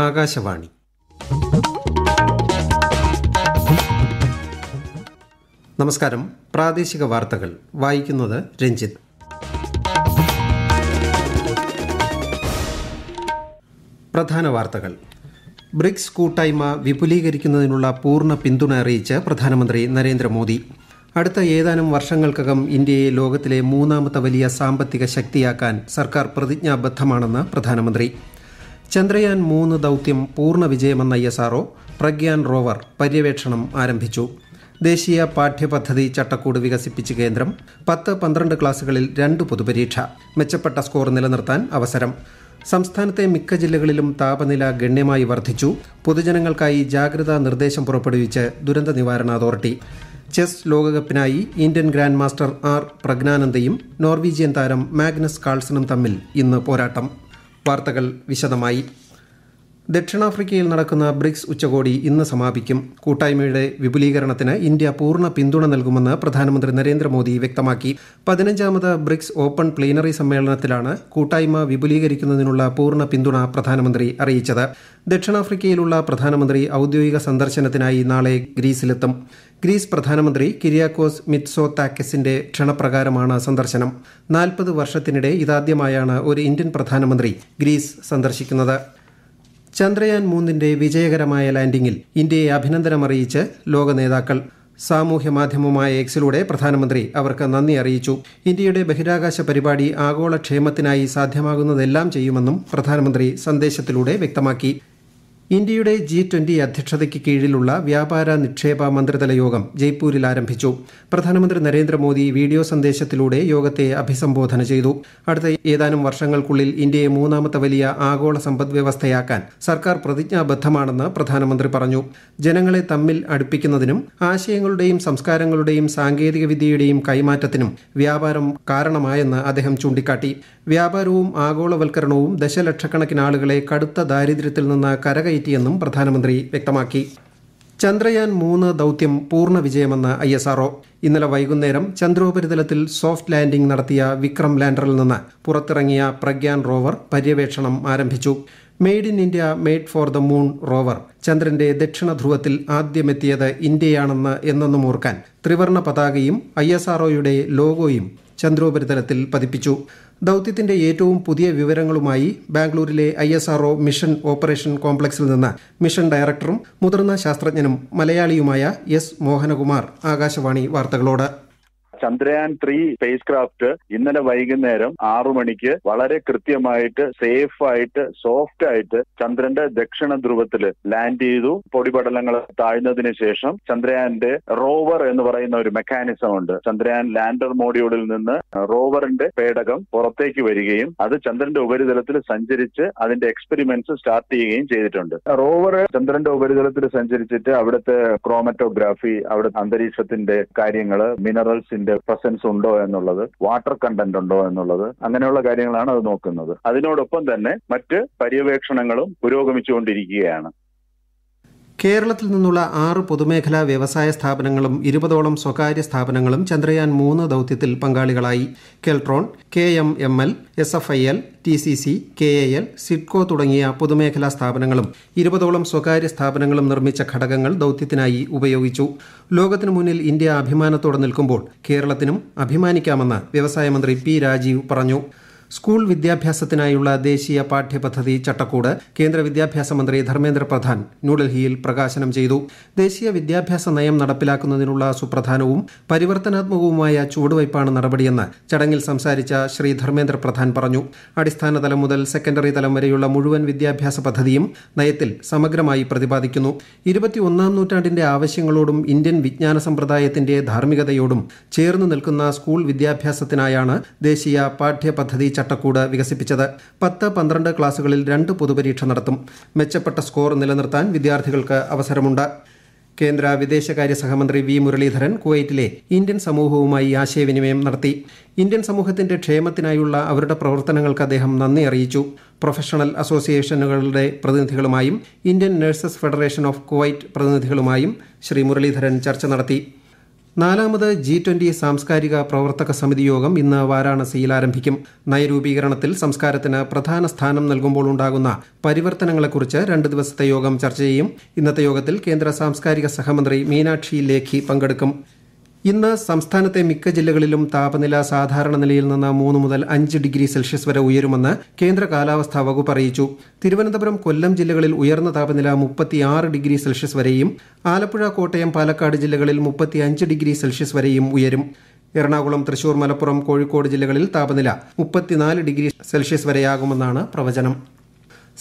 ആകാശവാണി നമസ്കാരം പ്രാദേശിക വാർത്തകൾ വായിക്കുന്നത് രഞ്ജിത്ത് പ്രധാന വാർത്തകൾ ബ്രിക്സ് കൂട്ടായ്മ വിപുലീകരിക്കുന്നതിനുള്ള പൂർണ്ണ പിന്തുണ അറിയിച്ച് പ്രധാനമന്ത്രി നരേന്ദ്രമോദി അടുത്ത ഏതാനും വർഷങ്ങൾക്കകം ഇന്ത്യയെ ലോകത്തിലെ മൂന്നാമത്തെ വലിയ സാമ്പത്തിക ശക്തിയാക്കാൻ സർക്കാർ പ്രതിജ്ഞാബദ്ധമാണെന്ന് പ്രധാനമന്ത്രി ചന്ദ്രയാൻ മൂന്ന് ദൗത്യം പൂർണ്ണ വിജയമെന്ന I S R O Pragyan rover പര്യവേക്ഷണം ആരംഭിച്ചു ദേശീയ പാഠ്യപദ്ധതി ചട്ടക്കൂട് വികസിപ്പിച്ച് കേന്ദ്രം പത്ത് പന്ത്രണ്ട് ക്ലാസുകളിൽ രണ്ട് പൊതുപരീക്ഷ മെച്ചപ്പെട്ട സ്കോർ നിലനിർത്താൻ അവസരം സംസ്ഥാനത്തെ മിക്ക ജില്ലകളിലും താപനില ഗണ്യമായി വർദ്ധിച്ചു പൊതുജനങ്ങൾക്കായി ജാഗ്രതാ നിർദ്ദേശം പുറപ്പെടുവിച്ച് ദുരന്ത നിവാരണ അതോറിറ്റി ചെസ് ലോകകപ്പിനായി ഇന്ത്യൻ ഗ്രാൻഡ് മാസ്റ്റർ ആർ പ്രജ്ഞാനന്ദയും നോർവീജിയൻ താരം മാഗ്നസ് കാൾസണും തമ്മിൽ ഇന്ന് പോരാട്ടം വാർത്തകൾ വിശദമായി ദക്ഷിണാഫ്രിക്കയിൽ നടക്കുന്ന ബ്രിക്സ് ഉച്ചകോടി ഇന്ന് സമാപിക്കും കൂട്ടായ്മയുടെ വിപുലീകരണത്തിന് ഇന്ത്യ പൂർണ്ണ പിന്തുണ നൽകുമെന്ന് പ്രധാനമന്ത്രി നരേന്ദ്രമോദി വ്യക്തമാക്കി പതിനഞ്ചാമത് ബ്രിക്സ് ഓപ്പൺ പ്ലീനറി സമ്മേളനത്തിലാണ് കൂട്ടായ്മ വിപുലീകരിക്കുന്നതിനുള്ള പൂർണ്ണ പിന്തുണ പ്രധാനമന്ത്രി അറിയിച്ചത് ദക്ഷിണാഫ്രിക്കയിലുള്ള പ്രധാനമന്ത്രി ഔദ്യോഗിക സന്ദർശനത്തിനായി നാളെ ഗ്രീസിലെത്തും ഗ്രീസ് പ്രധാനമന്ത്രി കിരിയാക്കോസ് മിത്സോ താക്കസിന്റെ ക്ഷണപ്രകാരമാണ് സന്ദർശനം നാൽപ്പത് വർഷത്തിനിടെ ഇതാദ്യമായാണ് ഒരു ഇന്ത്യൻ പ്രധാനമന്ത്രി ഗ്രീസ് സന്ദർശിക്കുന്നത് ചന്ദ്രയാൻ മൂന്നിന്റെ വിജയകരമായ ലാൻഡിംഗിൽ ഇന്ത്യയെ അറിയിച്ച് ലോക നേതാക്കൾ സാമൂഹ്യ മാധ്യമമായ എക്സിലൂടെ പ്രധാനമന്ത്രി അവർക്ക് നന്ദി അറിയിച്ചു ഇന്ത്യയുടെ ബഹിരാകാശ പരിപാടി ആഗോള ക്ഷേമത്തിനായി സാധ്യമാകുന്നതെല്ലാം ചെയ്യുമെന്നും പ്രധാനമന്ത്രി സന്ദേശത്തിലൂടെ വ്യക്തമാക്കി ഇന്ത്യയുടെ ജി ട്വന്റി അധ്യക്ഷതയ്ക്ക് കീഴിലുള്ള വ്യാപാര നിക്ഷേപ മന്ത്രിതല യോഗം ജയ്പൂരിൽ ആരംഭിച്ചു പ്രധാനമന്ത്രി നരേന്ദ്രമോദി വീഡിയോ സന്ദേശത്തിലൂടെ യോഗത്തെ അഭിസംബോധന ചെയ്തു അടുത്ത ഏതാനും വർഷങ്ങൾക്കുള്ളിൽ ഇന്ത്യയെ മൂന്നാമത്തെ വലിയ ആഗോള സമ്പദ്വ്യവസ്ഥയാക്കാൻ സർക്കാർ പ്രതിജ്ഞാബദ്ധമാണെന്ന് പ്രധാനമന്ത്രി പറഞ്ഞു ജനങ്ങളെ തമ്മിൽ അടുപ്പിക്കുന്നതിനും ആശയങ്ങളുടെയും സംസ്കാരങ്ങളുടെയും സാങ്കേതികവിദ്യയുടെയും കൈമാറ്റത്തിനും വ്യാപാരം കാരണമായെന്ന് അദ്ദേഹം ചൂണ്ടിക്കാട്ടി വ്യാപാരവും ആഗോളവൽക്കരണവും ദശലക്ഷക്കണക്കിന് ആളുകളെ കടുത്ത ദാരിദ്ര്യത്തിൽ നിന്ന് കരകയറ്റി നിറവേറ്റിയെന്നും പ്രധാനമന്ത്രി വ്യക്തമാക്കി ചന്ദ്രയാൻ മൂന്ന് ദൌത്യം പൂർണ്ണ വിജയമെന്ന് ഐ എസ് ഇന്നലെ വൈകുന്നേരം ചന്ദ്രോപരിതലത്തിൽ സോഫ്റ്റ് ലാൻഡിംഗ് നടത്തിയ വിക്രം ലാൻഡറിൽ നിന്ന് പുറത്തിറങ്ങിയ പ്രഗ്യാൻ റോവർ പര്യവേക്ഷണം ആരംഭിച്ചു made in India made for the moon rover ചന്ദ്രന്റെ ദക്ഷിണ ധ്രുവത്തിൽ ആദ്യമെത്തിയത് ഇന്ത്യയാണെന്ന് എന്നൊന്നും ഓർക്കാൻ ത്രിവർണ പതാകയും ഐ എസ് ലോഗോയും ചന്ദ്രോപരിതലത്തിൽ പതിപ്പിച്ചു ദൌത്യത്തിന്റെ ഏറ്റവും പുതിയ വിവരങ്ങളുമായി ബാംഗ്ലൂരിലെ I S R O mission operation കോംപ്ലക്സിൽ നിന്ന് മിഷൻ ഡയറക്ടറും മുതിർന്ന ശാസ്ത്രജ്ഞനും മലയാളിയുമായ എസ് മോഹനകുമാർ ആകാശവാണി വാർത്തകളോട് ചന്ദ്രയാൻ ത്രീ സ്പേസ് ക്രാഫ്റ്റ് ഇന്നലെ വൈകുന്നേരം ആറു മണിക്ക് വളരെ കൃത്യമായിട്ട് സേഫ് ആയിട്ട് സോഫ്റ്റ് ആയിട്ട് ചന്ദ്രന്റെ ദക്ഷിണ ധ്രുവത്തിൽ ലാൻഡ് ചെയ്തു പൊടിപടലങ്ങൾ താഴ്ന്നതിന് ശേഷം ചന്ദ്രയാന്റെ റോവർ എന്ന് പറയുന്ന ഒരു മെക്കാനിസം ഉണ്ട് ചന്ദ്രയാൻ ലാൻഡർ മോഡ്യൂളിൽ നിന്ന് റോവറിന്റെ പേടകം പുറത്തേക്ക് വരികയും അത് ചന്ദ്രന്റെ ഉപരിതലത്തിൽ സഞ്ചരിച്ച് അതിന്റെ എക്സ്പെരിമെന്റ്സ് സ്റ്റാർട്ട് ചെയ്യുകയും ചെയ്തിട്ടുണ്ട് റോവർ ചന്ദ്രന്റെ ഉപരിതലത്തിൽ സഞ്ചരിച്ചിട്ട് അവിടുത്തെ ക്രോമറ്റോഗ്രാഫി അവിടുത്തെ അന്തരീക്ഷത്തിന്റെ കാര്യങ്ങള് മിനറൽസിന്റെ അതിന്റെ പ്രസൻസ് ഉണ്ടോ എന്നുള്ളത് വാട്ടർ കണ്ടന്റ് ഉണ്ടോ എന്നുള്ളത് അങ്ങനെയുള്ള കാര്യങ്ങളാണ് അത് നോക്കുന്നത് അതിനോടൊപ്പം തന്നെ മറ്റ് പര്യവേക്ഷണങ്ങളും പുരോഗമിച്ചുകൊണ്ടിരിക്കുകയാണ് കേരളത്തിൽ നിന്നുള്ള ആറ് പൊതുമേഖലാ വ്യവസായ സ്ഥാപനങ്ങളും ഇരുപതോളം സ്വകാര്യ സ്ഥാപനങ്ങളും ചന്ദ്രയാൻ മൂന്ന് ദൌത്യത്തിൽ പങ്കാളികളായി Keltron K M M L S F I L T C C K A L SIDCO തുടങ്ങിയ പൊതുമേഖലാ സ്ഥാപനങ്ങളും ഇരുപതോളം സ്വകാര്യ സ്ഥാപനങ്ങളും നിർമ്മിച്ച ഘടകങ്ങൾ ദൌത്യത്തിനായി ഉപയോഗിച്ചു ലോകത്തിനു മുന്നിൽ ഇന്ത്യ അഭിമാനത്തോടെ നിൽക്കുമ്പോൾ കേരളത്തിനും അഭിമാനിക്കാമെന്ന് വ്യവസായ മന്ത്രി പി രാജീവ് പറഞ്ഞു സ്കൂൾ വിദ്യാഭ്യാസത്തിനായുള്ള ദേശീയ പാഠ്യപദ്ധതി ചട്ടക്കൂട് കേന്ദ്ര വിദ്യാഭ്യാസ മന്ത്രി ധർമ്മേന്ദ്ര പ്രധാൻ ന്യൂഡൽഹിയിൽ പ്രകാശനം ചെയ്തു ദേശീയ വിദ്യാഭ്യാസ നയം നടപ്പിലാക്കുന്നതിനുള്ള സുപ്രധാനവും പരിവർത്തനാത്മകവുമായ ചുവടുവയ്പാണ് നടപടിയെന്ന് ചടങ്ങിൽ സംസാരിച്ച ശ്രീ ധർമ്മേന്ദ്ര പ്രധാൻ പറഞ്ഞു അടിസ്ഥാന തലം മുതൽ സെക്കൻഡറി തലം വരെയുള്ള മുഴുവൻ വിദ്യാഭ്യാസ പദ്ധതിയും നയത്തിൽ സമഗ്രമായി പ്രതിപാദിക്കുന്നു ഇരുപത്തിയൊന്നാം നൂറ്റാണ്ടിന്റെ ആവശ്യങ്ങളോടും ഇന്ത്യൻ വിജ്ഞാന സമ്പ്രദായത്തിന്റെ ധാർമ്മികതയോടും ചേർന്ന് നിൽക്കുന്ന സ്കൂൾ വിദ്യാഭ്യാസത്തിനായാണ് ദേശീയ പാഠ്യപദ്ധതി ചട്ടക്കൂട് വികസിപ്പിച്ചത് പത്ത് പന്ത്രണ്ട് ക്ലാസുകളിൽ രണ്ട് പൊതുപരീക്ഷ നടത്തും മെച്ചപ്പെട്ട സ്കോർ നിലനിർത്താൻ വിദ്യാർത്ഥികൾക്ക് അവസരമുണ്ട് കേന്ദ്ര വിദേശകാര്യ സഹമന്ത്രി വി മുരളീധരൻ കുവൈറ്റിലെ ഇന്ത്യൻ സമൂഹവുമായി ആശയവിനിമയം നടത്തി ഇന്ത്യൻ സമൂഹത്തിന്റെ ക്ഷേമത്തിനായുള്ള അവരുടെ പ്രവർത്തനങ്ങൾക്ക് അദ്ദേഹം നന്ദി അറിയിച്ചു പ്രൊഫഷണൽ അസോസിയേഷനുകളുടെ പ്രതിനിധികളുമായും Indian nurses federation of Kuwait പ്രതിനിധികളുമായും ശ്രീ മുരളീധരൻ ചർച്ച നടത്തി നാലാമത് ജി ട്വന്റി സാംസ്കാരിക പ്രവർത്തക സമിതി യോഗം ഇന്ന് വാരാണസിയിൽ ആരംഭിക്കും നയരൂപീകരണത്തിൽ സംസ്കാരത്തിന് പ്രധാന സ്ഥാനം നൽകുമ്പോൾ ഉണ്ടാകുന്ന പരിവർത്തനങ്ങളെക്കുറിച്ച് രണ്ട് ദിവസത്തെ യോഗം ചർച്ച ചെയ്യും ഇന്നത്തെ യോഗത്തിൽ കേന്ദ്ര സാംസ്കാരിക സഹമന്ത്രി മീനാക്ഷി ലേഖി പങ്കെടുക്കും ഇന്ന് സംസ്ഥാനത്തെ മിക്ക ജില്ലകളിലും താപനില സാധാരണ നിലയിൽ നിന്ന് മൂന്ന് മുതൽ അഞ്ച് ഡിഗ്രി സെൽഷ്യസ് വരെ ഉയരുമെന്ന് കേന്ദ്ര കാലാവസ്ഥാ വകുപ്പ് അറിയിച്ചു തിരുവനന്തപുരം കൊല്ലം ജില്ലകളിൽ ഉയർന്ന താപനില മുപ്പത്തിയാറ് ഡിഗ്രി സെൽഷ്യസ് വരെയും ആലപ്പുഴ കോട്ടയം പാലക്കാട് ജില്ലകളിൽ മുപ്പത്തിയഞ്ച് ഡിഗ്രി സെൽഷ്യസ് വരെയും ഉയരും എറണാകുളം തൃശൂർ മലപ്പുറം കോഴിക്കോട് ജില്ലകളിൽ താപനില മുപ്പത്തിനാല് ഡിഗ്രി സെൽഷ്യസ് വരെയാകുമെന്നാണ് പ്രവചനം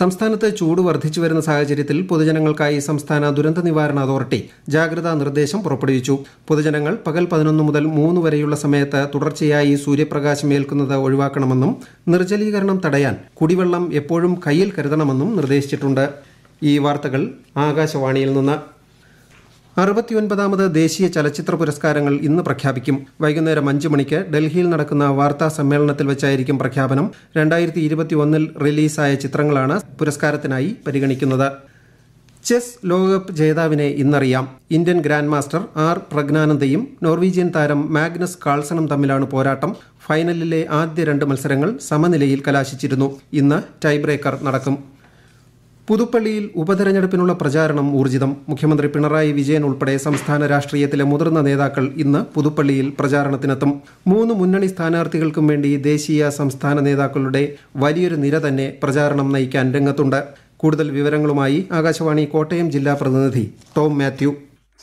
സംസ്ഥാനത്ത് ചൂട് വർദ്ധിച്ചു വരുന്ന സാഹചര്യത്തിൽ പൊതുജനങ്ങൾക്കായി സംസ്ഥാന ദുരന്ത നിവാരണ അതോറിറ്റി ജാഗ്രതാ നിർദ്ദേശം പുറപ്പെടുവിച്ചു പൊതുജനങ്ങൾ പകൽ പതിനൊന്ന് മുതൽ മൂന്ന് വരെയുള്ള സമയത്ത് തുടർച്ചയായി സൂര്യപ്രകാശം ഏൽക്കുന്നത് ഒഴിവാക്കണമെന്നും നിർജ്ജലീകരണം തടയാൻ കുടിവെള്ളം എപ്പോഴും കയ്യിൽ കരുതണമെന്നും നിർദ്ദേശിച്ചിട്ടുണ്ട് ഈ വാർത്തകൾ ആകാശവാണിയിൽ നിന്ന് അറുപത്തിയൊൻപതാമത് ദേശീയ ചലച്ചിത്ര പുരസ്കാരങ്ങൾ ഇന്ന് പ്രഖ്യാപിക്കും വൈകുന്നേരം അഞ്ച് മണിക്ക് ഡൽഹിയിൽ നടക്കുന്ന വാർത്താ സമ്മേളനത്തിൽ വെച്ചായിരിക്കും പ്രഖ്യാപനം രണ്ടായിരത്തി ഇരുപത്തിയൊന്നിൽ റിലീസായ ചിത്രങ്ങളാണ് പുരസ്കാരത്തിനായി പരിഗണിക്കുന്നത് ചെസ് ലോകകപ്പ് ജേതാവിനെ ഇന്നറിയാം ഇന്ത്യൻ ഗ്രാൻഡ് മാസ്റ്റർ ആർ പ്രജ്ഞാനന്ദയും നോർവീജിയൻ താരം മാഗ്നസ് കാൾസണും തമ്മിലാണ് പോരാട്ടം ഫൈനലിലെ ആദ്യ രണ്ട് മത്സരങ്ങൾ സമനിലയിൽ കലാശിച്ചിരുന്നു ഇന്ന് ടൈബ്രേക്കർ നടക്കും പുതുപ്പള്ളിയിൽ ഉപതെരഞ്ഞെടുപ്പിനുള്ള പ്രചാരണം ഊർജിതം മുഖ്യമന്ത്രി പിണറായി വിജയൻ ഉൾപ്പെടെ സംസ്ഥാന രാഷ്ട്രീയത്തിലെ മുതിർന്ന നേതാക്കൾ ഇന്ന് പുതുപ്പള്ളിയിൽ പ്രചാരണത്തിനെത്തും മൂന്ന് മുന്നണി സ്ഥാനാർത്ഥികൾക്കും വേണ്ടി ദേശീയ സംസ്ഥാന നേതാക്കളുടെ വലിയൊരു നിര തന്നെ പ്രചാരണം നയിക്കാൻ രംഗത്തുണ്ട് കൂടുതൽ വിവരങ്ങളുമായി ആകാശവാണി കോട്ടയം ജില്ലാ പ്രതിനിധി ടോം മാത്യു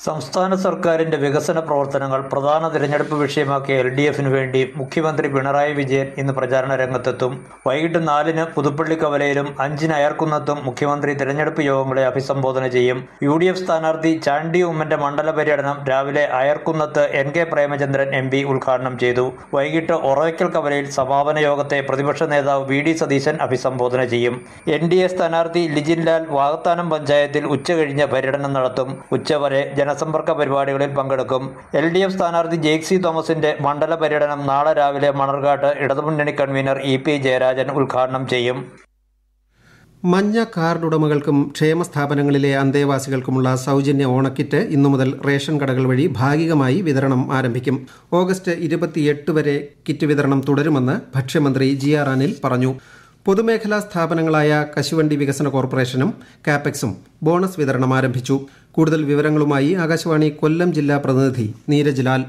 സംസ്ഥാന സർക്കാരിന്റെ വികസന പ്രവർത്തനങ്ങൾ പ്രധാന തിരഞ്ഞെടുപ്പ് വിഷയമാക്കിയ എൽ ഡി എഫിന് വേണ്ടി മുഖ്യമന്ത്രി പിണറായി വിജയൻ ഇന്ന് പ്രചാരണ രംഗത്തെത്തും വൈകിട്ട് നാലിന് പുതുപ്പള്ളി കവലയിലും അഞ്ചിന് അയർക്കുന്നത്തും മുഖ്യമന്ത്രി തിരഞ്ഞെടുപ്പ് യോഗങ്ങളെ അഭിസംബോധന ചെയ്യും യു ഡി എഫ് സ്ഥാനാർത്ഥി ചാണ്ടി ഉമ്മന്റെ മണ്ഡല പര്യടനം രാവിലെ അയർക്കുന്നത്ത് N K Premachandran M P ഉദ്ഘാടനം ചെയ്തു വൈകിട്ട് ഒറവയ്ക്കൽ കവലയിൽ സമാപന യോഗത്തെ പ്രതിപക്ഷ നേതാവ് വി ഡി സതീശൻ അഭിസംബോധന ചെയ്യും എൻ ഡി എ സ്ഥാനാർത്ഥി ലിജിൻലാൽ വാഗത്താനം പഞ്ചായത്തിൽ ഉച്ചകഴിഞ്ഞ് പര്യടനം നടത്തും ഉച്ചവരെ ജനസമ്പർക്ക പരിപാടികളിൽ പങ്കെടുക്കും എൽ ഡി എഫ് സ്ഥാനാർത്ഥി ജെയ്ക്സി തോമസിന്റെ മണ്ഡല പര്യടനം നാളെ രാവിലെ മണർകാട്ട് ഇടതുമുന്നണി കൺവീനർ ഇ പി ജയരാജൻ ഉദ്ഘാടനം ചെയ്യും മഞ്ഞ കാർഡ് ഉടമകൾക്കും ക്ഷേമ സ്ഥാപനങ്ങളിലെ അന്തേവാസികൾക്കുമുള്ള സൗജന്യ ഓണക്കിറ്റ് ഇന്നു മുതൽ റേഷൻ കടകൾ വഴി ഭാഗികമായി വിതരണം ആരംഭിക്കും ഓഗസ്റ്റ് ഇരുപത്തിയെട്ട് വരെ കിറ്റ് വിതരണം തുടരുമെന്ന് ഭക്ഷ്യമന്ത്രി ജി ആർ അനിൽ പറഞ്ഞു പൊതുമേഖലാ സ്ഥാപനങ്ങളായ കശുവണ്ടി വികസന കോർപ്പറേഷനും കാപെക്സും ബോണസ് വിതരണം ആരംഭിച്ചു കൂടുതൽ വിവരങ്ങളുമായി ആകാശവാണി കൊല്ലം ജില്ലാ പ്രതിനിധി നീരജ് ലാൽ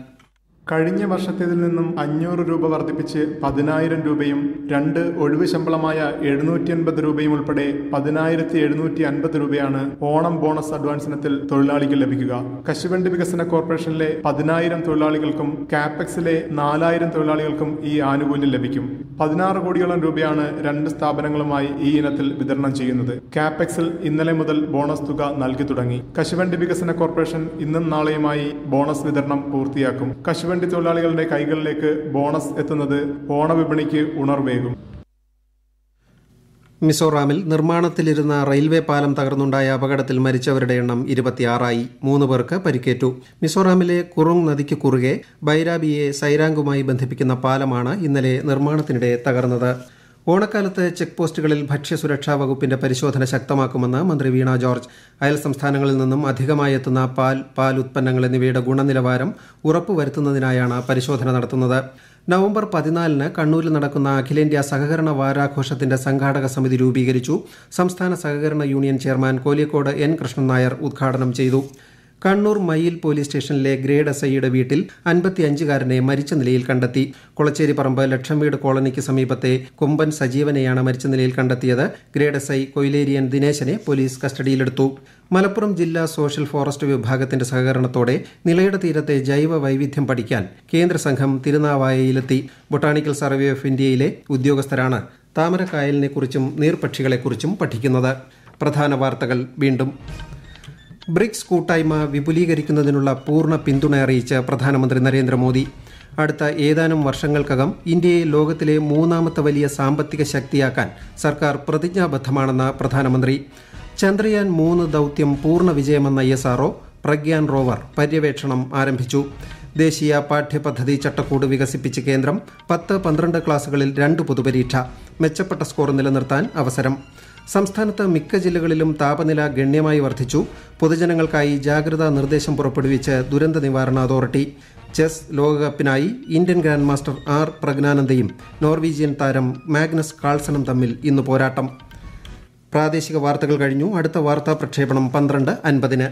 കഴിഞ്ഞ വർഷത്തേതിൽ നിന്നും അഞ്ഞൂറ് രൂപ വർദ്ധിപ്പിച്ച് പതിനായിരം രൂപയും രണ്ട് ഒഴിവ് ശമ്പളമായ എഴുന്നൂറ്റി അൻപത് രൂപയും ഉൾപ്പെടെ പതിനായിരത്തി എഴുന്നൂറ്റി അൻപത് രൂപയാണ് ഓണം ബോണസ് അഡ്വാൻസ് ഇനത്തിൽ തൊഴിലാളിക്ക് ലഭിക്കുക കശുവണ്ടി വികസന കോർപ്പറേഷനിലെ പതിനായിരം തൊഴിലാളികൾക്കും കാപ്പക്സിലെ നാലായിരം തൊഴിലാളികൾക്കും ഈ ആനുകൂല്യം ലഭിക്കും പതിനാറ് കോടിയോളം രൂപയാണ് രണ്ട് സ്ഥാപനങ്ങളുമായി ഈ ഇനത്തിൽ വിതരണം ചെയ്യുന്നത് കാപ്പക്സിൽ ഇന്നലെ മുതൽ ബോണസ് തുക നൽകി തുടങ്ങി കശുവണ്ടി വികസന കോർപ്പറേഷൻ ഇന്നും നാളെയുമായി ബോണസ് വിതരണം പൂർത്തിയാക്കും കശുവണ്ടി കശുവണ്ടി തൊഴിലാളികളുടെ കൈകളിലേക്ക് ബോണസ് എത്തുന്നത് ഓണവിപണിക്ക് ഉണർവേകും മിസോറാമിൽ നിർമ്മാണത്തിലിരുന്ന റെയിൽവേ പാലം തകർന്നുണ്ടായ അപകടത്തിൽ മരിച്ചവരുടെ എണ്ണം ഇരുപത്തിയാറായി മൂന്ന് പേർക്ക് പരിക്കേറ്റു മിസോറാമിലെ കുറുങ് നദിക്ക് കുറുകെ ബൈരാബിയെ സൈരാങ്കുമായി ബന്ധിപ്പിക്കുന്ന പാലമാണ് ഇന്നലെ നിർമ്മാണത്തിനിടെ തകർന്നത് ഓണക്കാലത്ത് ചെക്ക് പോസ്റ്റുകളിൽ ഭക്ഷ്യസുരക്ഷാ വകുപ്പിന്റെ പരിശോധന ശക്തമാക്കുമെന്ന് മന്ത്രി വീണ ജോർജ് അയൽ സംസ്ഥാനങ്ങളിൽ നിന്നും അധികമായി എത്തുന്ന പാൽ പാൽ ഉത്പന്നങ്ങൾ എന്നിവയുടെ ഗുണനിലവാരം ഉറപ്പുവരുത്തുന്നതിനായാണ് പരിശോധന നടത്തുന്നത് നവംബർ പതിനാലിന് കണ്ണൂരിൽ നടക്കുന്ന അഖിലേന്ത്യാ സഹകരണ വാരാഘോഷത്തിന്റെ സംഘാടക സമിതി രൂപീകരിച്ചു സംസ്ഥാന സഹകരണ union chairman Kolikkode N Krishnan Nair ഉദ്ഘാടനം ചെയ്തു കണ്ണൂർ മയിൽ പോലീസ് സ്റ്റേഷനിലെ ഗ്രേഡ് എസ് ഐയുടെ വീട്ടിൽ അൻപത്തിയഞ്ചുകാരനെ മരിച്ച നിലയിൽ കണ്ടെത്തി കുളച്ചേരി പറമ്പ് ലക്ഷം വീട് കോളനിക്ക് സമീപത്തെ കൊമ്പൻ സജീവനെയാണ് മരിച്ച നിലയിൽ കണ്ടെത്തിയത് ഗ്രേഡ് എസ് ഐ കൊയിലേരിയൻ ദിനേശനെ പോലീസ് കസ്റ്റഡിയിലെടുത്തു മലപ്പുറം ജില്ലാ സോഷ്യൽ ഫോറസ്റ്റ് വിഭാഗത്തിന്റെ സഹകരണത്തോടെ നിലയുടെ തീരത്തെ ജൈവ വൈവിധ്യം പഠിക്കാൻ കേന്ദ്ര സംഘം തിരുനാവായയിലെത്തി ബൊട്ടാണിക്കൽ സർവേ ഓഫ് ഇന്ത്യയിലെ ഉദ്യോഗസ്ഥരാണ് താമരക്കായലിനെക്കുറിച്ചും നീർപക്ഷികളെക്കുറിച്ചും പഠിക്കുന്നത് പ്രധാന വാർത്തകൾ വീണ്ടും ബ്രിക്സ് കൂട്ടായ്മ വിപുലീകരിക്കുന്നതിനുള്ള പൂർണ്ണ പിന്തുണ അറിയിച്ച് പ്രധാനമന്ത്രി നരേന്ദ്രമോദി അടുത്ത ഏതാനും വർഷങ്ങൾക്കകം ഇന്ത്യയെ ലോകത്തിലെ മൂന്നാമത്തെ വലിയ സാമ്പത്തിക ശക്തിയാക്കാൻ സർക്കാർ പ്രതിജ്ഞാബദ്ധമാണെന്ന് പ്രധാനമന്ത്രി ചന്ദ്രയാൻ മൂന്ന് ദൗത്യം പൂർണ്ണ വിജയമെന്ന I S O Pragyan rover പര്യവേക്ഷണം ആരംഭിച്ചു ദേശീയ പാഠ്യപദ്ധതി ചട്ടക്കൂട് വികസിപ്പിച്ച് കേന്ദ്രം പത്ത് പന്ത്രണ്ട് ക്ലാസുകളിൽ രണ്ട് പൊതുപരീക്ഷ മെച്ചപ്പെട്ട സ്കോർ നിലനിർത്താൻ അവസരം സംസ്ഥാനത്ത് മിക്ക ജില്ലകളിലും താപനില ഗണ്യമായി വർദ്ധിച്ചു പൊതുജനങ്ങൾക്കായി ജാഗ്രതാ നിർദ്ദേശം പുറപ്പെടുവിച്ച് ദുരന്ത നിവാരണ അതോറിറ്റി ചെസ് ലോകകപ്പിനായി ഇന്ത്യൻ ഗ്രാൻഡ് മാസ്റ്റർ ആർ പ്രജ്ഞാനന്ദയും നോർവീജിയൻ താരം മാഗ്നസ് കാൾസണും തമ്മിൽ ഇന്ന് പോരാട്ടം പ്രാദേശിക വാർത്തകൾ കഴിഞ്ഞു അടുത്ത വാർത്താ പ്രക്ഷേപണം പന്ത്രണ്ട് അൻപതിന്